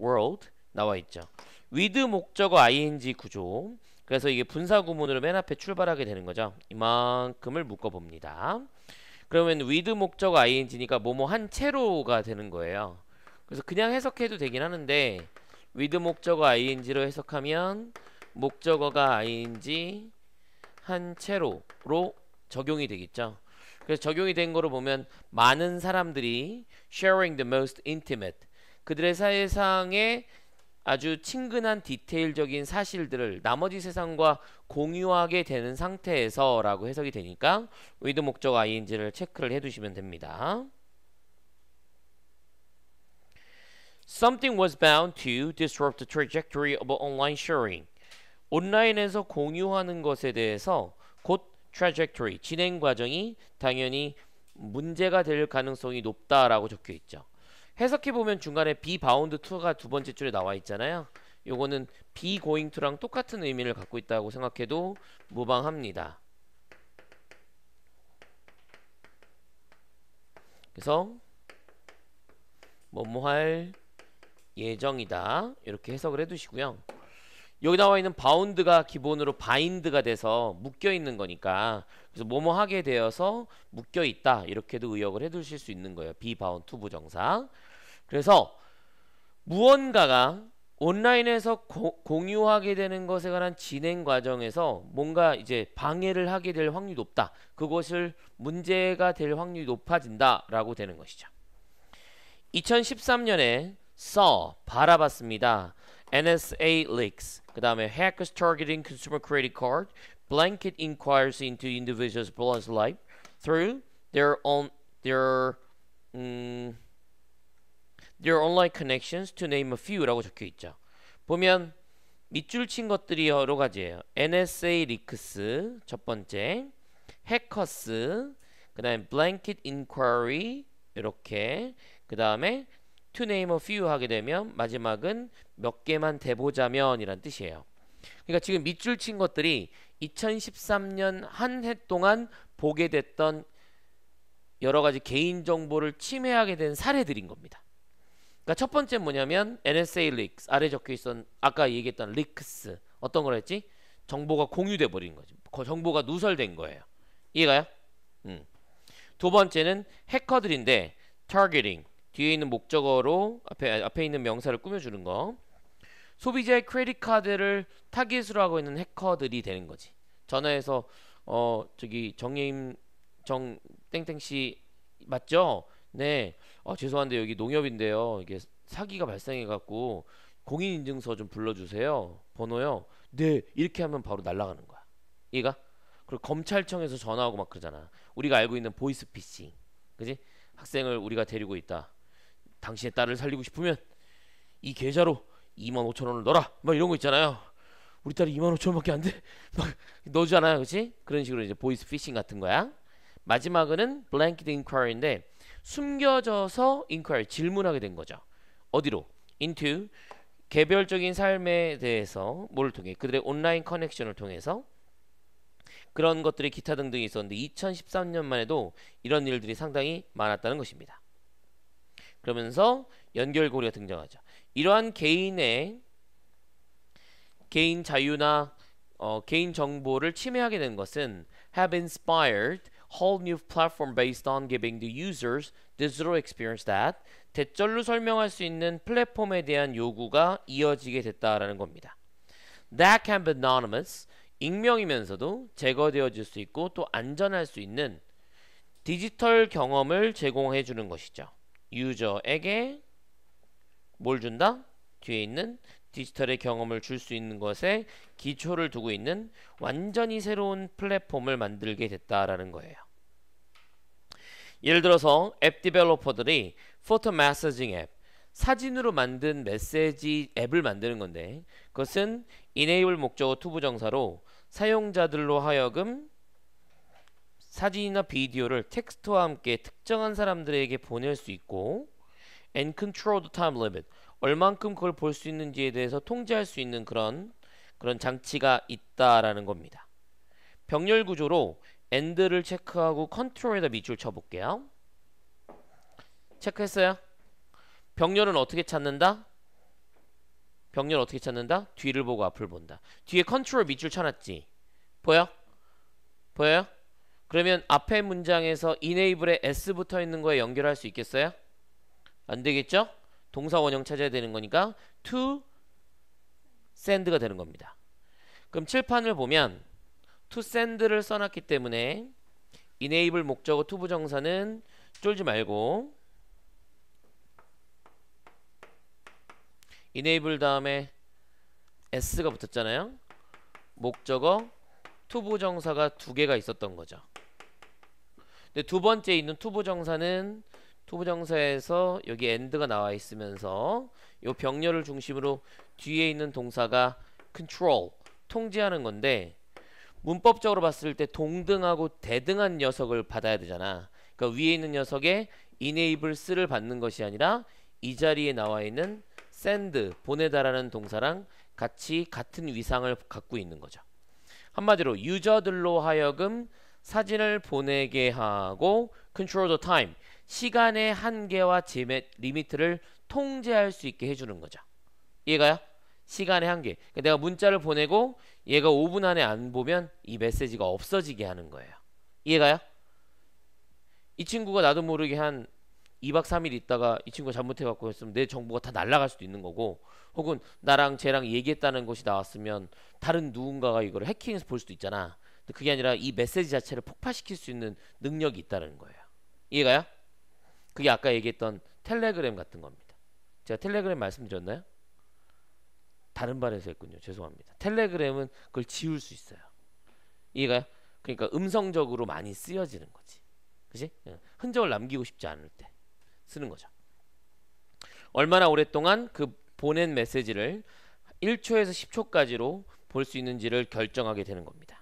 world 나와 있죠. with 목적어 ing 구조. 그래서 이게 분사 구문으로 맨 앞에 출발하게 되는 거죠. 이만큼을 묶어 봅니다. 그러면 with 목적어 ing니까 뭐뭐 한 채로가 되는 거예요. 그래서 그냥 해석해도 되긴 하는데 with 목적어 ing로 해석하면 목적어가 ing 한 채로로 적용이 되겠죠. 그래서 적용이 된 거로 보면 많은 사람들이 sharing the most intimate 그들의 사회상에 아주 친근한 디테일적인 사실들을 나머지 세상과 공유하게 되는 상태에서 라고 해석이 되니까 의도 목적 ing를 체크를 해두시면 됩니다. Something was bound to disrupt the trajectory of online sharing. 온라인에서 공유하는 것에 대해서 곧 trajectory, 진행 과정이 당연히 문제가 될 가능성이 높다라고 적혀 있죠. 해석해 보면 중간에 비 바운드 투어가두 번째 줄에 나와 있잖아요. 요거는 비 고잉 투랑 똑같은 의미를 갖고 있다고 생각해도 무방합니다. 그래서 뭐뭐 할 예정이다 이렇게 해석을 해두시고요. 여기 나와 있는 바운드가 기본으로 바인드가 돼서 묶여 있는 거니까 그래서 뭐뭐 하게 되어서 묶여 있다 이렇게도 의역을 해두실 수 있는 거예요. 비바운 투부정사. 그래서 무언가가 온라인에서 고, 공유하게 되는 것에 관한 진행 과정에서 뭔가 이제 방해를 하게 될 확률이 높다. 그것을 문제가 될 확률이 높아진다라고 되는 것이죠. 2013년에 써 바라봤습니다. NSA leaks. 그다음에 hackers targeting consumer credit card, blanket i n q u i r e s into individuals' b a l a n c e life through their own their 음 your online connections to name a few라고 적혀 있죠. 보면 밑줄 친 것들이 여러 가지예요. NSA 리크스 첫 번째, 해커스, 그다음에 blanket inquiry 이렇게 그다음에 to name a few 하게 되면 마지막은 몇 개만 대보자면 이란 뜻이에요. 그러니까 지금 밑줄 친 것들이 2013년 한 해 동안 보게 됐던 여러 가지 개인정보를 침해하게 된 사례들인 겁니다. 그러니까 첫 번째 뭐냐면 NSA leaks 아래 적혀 있던 아까 얘기했던 leaks 어떤 걸 했지? 정보가 공유돼 버린 거지. 정보가 누설된 거예요. 이해가요? 음. 두 번째는 해커들인데 targeting 뒤에 있는 목적어로 앞에 앞에 있는 명사를 꾸며주는 거. 소비자의 크레딧 카드를 타깃으로 하고 있는 해커들이 되는 거지. 전화해서 어 저기 정예임 정 땡땡 씨 맞죠? 네, 어, 죄송한데 여기 농협인데요. 이게 사기가 발생해갖고 공인인증서 좀 불러주세요. 번호요. 네, 이렇게 하면 바로 날아가는 거야. 이가 그리고 검찰청에서 전화하고 막 그러잖아. 우리가 알고 있는 보이스피싱, 그지? 학생을 우리가 데리고 있다. 당신의 딸을 살리고 싶으면 이 계좌로 2만 5천 원을 넣어라. 막 이런 거 있잖아요. 우리 딸이 2만 5천 원밖에 안 돼. 막넣주잖아요 그렇지? 그런 식으로 이제 보이스피싱 같은 거야. 마지막은 블랭 a n k e t i 인데 숨겨져서 인 n q 질문하게 된 거죠. 어디로? into 개별적인 삶에 대해서 뭘 통해 그들의 온라인 커넥션을 통해서 그런 것들이 기타 등등이 있었는데 2013년만 해도 이런 일들이 상당히 많았다는 것입니다. 그러면서 연결고리가 등장하죠. 이러한 개인의 개인 자유나 어, 개인 정보를 침해하게 된 것은 have inspired whole new platform based on giving the users digital experience that 대절로 설명할 수 있는 플랫폼에 대한 요구가 이어지게 됐다라는 겁니다. That can be anonymous, 익명이면서도 제거되어질 수 있고 또 안전할 수 있는 디지털 경험을 제공해 주는 것이죠. 유저에게 뭘 준다? 뒤에 있는 디지털의 경험을 줄 수 있는 것에 기초를 두고 있는 완전히 새로운 플랫폼을 만들게 됐다라는 거예요. 예를 들어서 앱 디벨로퍼들이 포토 메시징 앱, 사진으로 만든 메시지 앱을 만드는 건데 그것은 e n 이블 목적어 투부 정사로 사용자들로 하여금 사진이나 비디오를 텍스트와 함께 특정한 사람들에게 보낼 수 있고 and control the time limit. 얼만큼 그걸 볼 수 있는지에 대해서 통제할 수 있는 그런 그런 장치가 있다라는 겁니다. 병렬 구조로 end를 체크하고 컨트롤에다 밑줄 쳐볼게요. 체크했어요? 병렬은 어떻게 찾는다? 병렬 어떻게 찾는다? 뒤를 보고 앞을 본다. 뒤에 컨트롤 밑줄 쳐놨지? 보여? 보여요? 그러면 앞에 문장에서 enable에 s 붙어 있는 거에 연결할 수 있겠어요? 안 되겠죠? 동사 원형 찾아야 되는 거니까 to send가 되는 겁니다. 그럼 칠판을 보면 to send를 써놨기 때문에 enable 목적어 to 부정사는 쫄지 말고 enable 다음에 s가 붙었잖아요. 목적어 to 부정사가 두 개가 있었던 거죠. 근데 두 번째 있는 to 부정사는 투부정사에서 여기 엔드가 나와 있으면서 이 병렬을 중심으로 뒤에 있는 동사가 control 통제하는 건데 문법적으로 봤을 때 동등하고 대등한 녀석을 받아야 되잖아. 그러니까 위에 있는 녀석의 enable 쓰를 받는 것이 아니라 이 자리에 나와 있는 send 보내다라는 동사랑 같이 같은 위상을 갖고 있는 거죠. 한마디로 유저들로 하여금 사진을 보내게 하고 control the time 시간의 한계와 제맷 리미트를 통제할 수 있게 해주는 거죠. 이해가요? 시간의 한계. 그러니까 내가 문자를 보내고 얘가 5분 안에 안 보면 이 메시지가 없어지게 하는 거예요. 이해가요? 이 친구가 나도 모르게 한 2박 3일 있다가 이 친구가 잘못해갖고 했으면 내 정보가 다 날아갈 수도 있는 거고 혹은 나랑 쟤랑 얘기했다는 것이 나왔으면 다른 누군가가 이걸 해킹해서 볼 수도 있잖아. 근데 그게 아니라 이 메시지 자체를 폭파시킬 수 있는 능력이 있다는 거예요. 이해가요? 그게 아까 얘기했던 텔레그램 같은 겁니다. 제가 텔레그램 말씀드렸나요? 다른 발에서 했군요. 죄송합니다. 텔레그램은 그걸 지울 수 있어요. 이해가요? 그러니까 음성적으로 많이 쓰여지는 거지. 그지? 예. 흔적을 남기고 싶지 않을 때 쓰는 거죠. 얼마나 오랫동안 그 보낸 메시지를 1초에서 10초까지로 볼 수 있는지를 결정하게 되는 겁니다.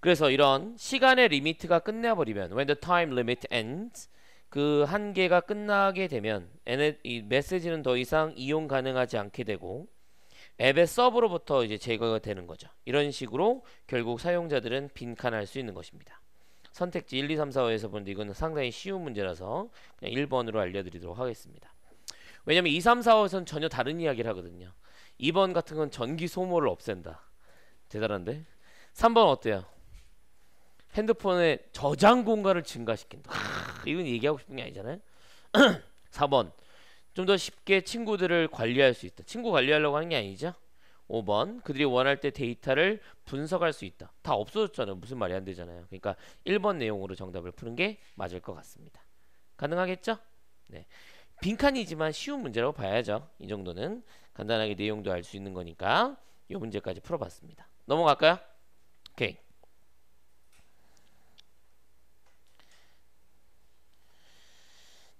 그래서 이런 시간의 리미트가 끝내버리면 when the time limit ends 그 한계가 끝나게 되면 이 메시지는 더 이상 이용 가능하지 않게 되고 앱의 서브로부터 이제 제거가 되는 거죠. 이런 식으로 결국 사용자들은 빈칸할 수 있는 것입니다. 선택지 1, 2, 3, 4, 호에서 보는데 이건 상당히 쉬운 문제라서 그냥 1번으로 알려드리도록 하겠습니다. 왜냐면 2, 3, 4, 호에서는 전혀 다른 이야기를 하거든요. 2번 같은 건 전기 소모를 없앤다. 대단한데? 3번 어때요? 핸드폰의 저장 공간을 증가시킨다. 이건 얘기하고 싶은 게 아니잖아요. 4번 좀 더 쉽게 친구들을 관리할 수 있다. 친구 관리하려고 하는 게 아니죠. 5번 그들이 원할 때 데이터를 분석할 수 있다. 다 없어졌잖아요. 무슨 말이 안 되잖아요. 그러니까 1번 내용으로 정답을 푸는 게 맞을 것 같습니다. 가능하겠죠? 네. 빈칸이지만 쉬운 문제라고 봐야죠. 이 정도는 간단하게 내용도 알 수 있는 거니까 이 문제까지 풀어봤습니다. 넘어갈까요? 오케이.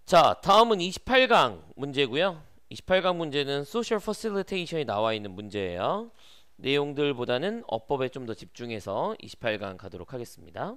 자, 다음은 28강 문제고요. 28강 문제는 소셜 퍼실리테이션이 나와 있는 문제예요. 내용들보다는 어법에 좀 더 집중해서 28강 가도록 하겠습니다.